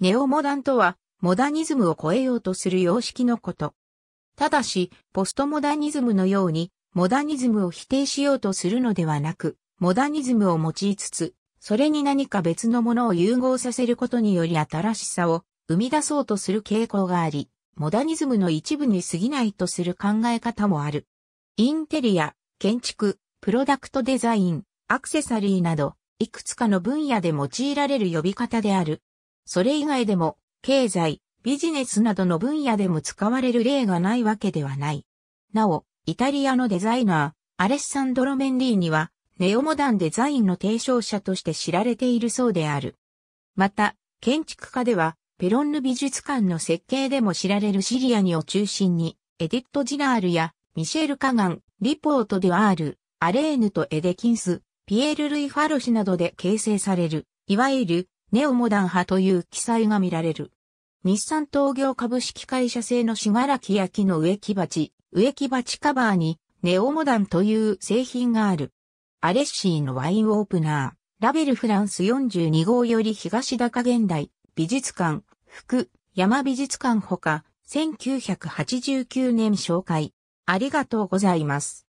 ネオモダンとは、モダニズムを超えようとする様式のこと。ただし、ポストモダニズムのように、モダニズムを否定しようとするのではなく、モダニズムを用いつつ、それに何か別のものを融合させることにより新しさを生み出そうとする傾向があり、モダニズムの一部に過ぎないとする考え方もある。インテリア、建築、プロダクトデザイン、アクセサリーなど、いくつかの分野で用いられる呼び方である。それ以外でも、経済、ビジネスなどの分野でも使われる例がないわけではない。なお、イタリアのデザイナー、アレッサンドロ・メンリーには、ネオモダンデザインの提唱者として知られているそうである。また、建築家では、ペロンヌ美術館の設計でも知られるシリアニを中心に、エディット・ジナールや、ミシェル・カガン、リポート・デュアール、アレーヌとエデキンス、ピエール・ルイ・ファロシなどで形成される、いわゆるネオモダン派という記載が見られる。日産東業株式会社製の信楽焼の植木鉢、植木鉢カバーにネオモダンという製品がある。アレッシーのワインオープナー、ラベルフランス42号より東高現代、美術館、福、山美術館ほか、1989年紹介。ありがとうございます。